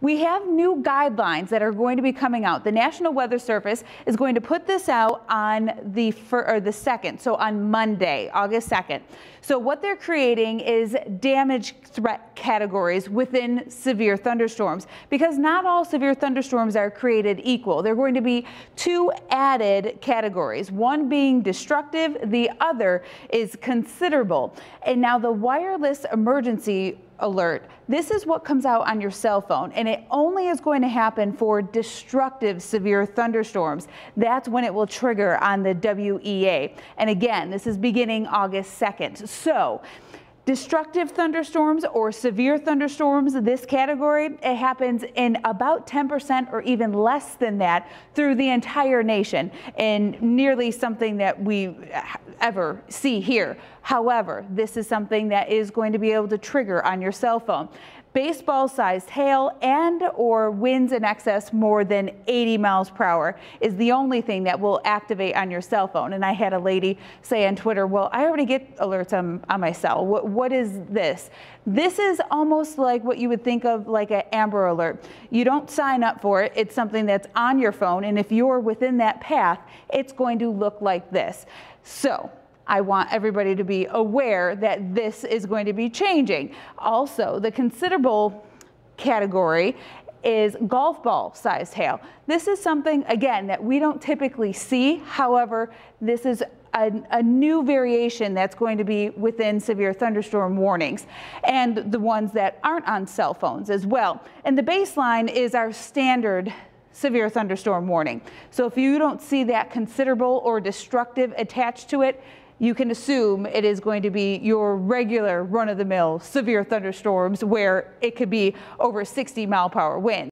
We have new guidelines that are going to be coming out. The National Weather Service is going to put this out on the fir- or the 2nd, so on Monday, August 2nd. So what they're creating is damage threat categories within severe thunderstorms because not all severe thunderstorms are created equal. There are going to be two added categories, one being destructive, the other is considerable. And now the wireless emergency alert. This is what comes out on your cell phone, and it only is going to happen for destructive severe thunderstorms. That's when it will trigger on the WEA. And again, this is beginning August 2nd. So Destructive thunderstorms or severe thunderstorms, this category, it happens in about 10% or even less than that through the entire nation and nearly something that we ever see here. However, this is something that is going to be able to trigger on your cell phone baseball-sized hail and or winds in excess more than 80 miles per hour is the only thing that will activate on your cell phone. And I had a lady say on Twitter, well, I already get alerts on, on my cell. What, what is this? This is almost like what you would think of like an Amber Alert. You don't sign up for it. It's something that's on your phone. And if you're within that path, it's going to look like this. So I want everybody to be aware that this is going to be changing. Also, the considerable category is golf ball sized hail. This is something, again, that we don't typically see. However, this is a, a, new variation that's going to be within severe thunderstorm warnings and the ones that aren't on cell phones as well. And the baseline is our standard severe thunderstorm warning. So if you don't see that considerable or destructive attached to it, you can assume it is going to be your regular run-of-the-mill severe thunderstorms where it could be over 60 mile per hour winds.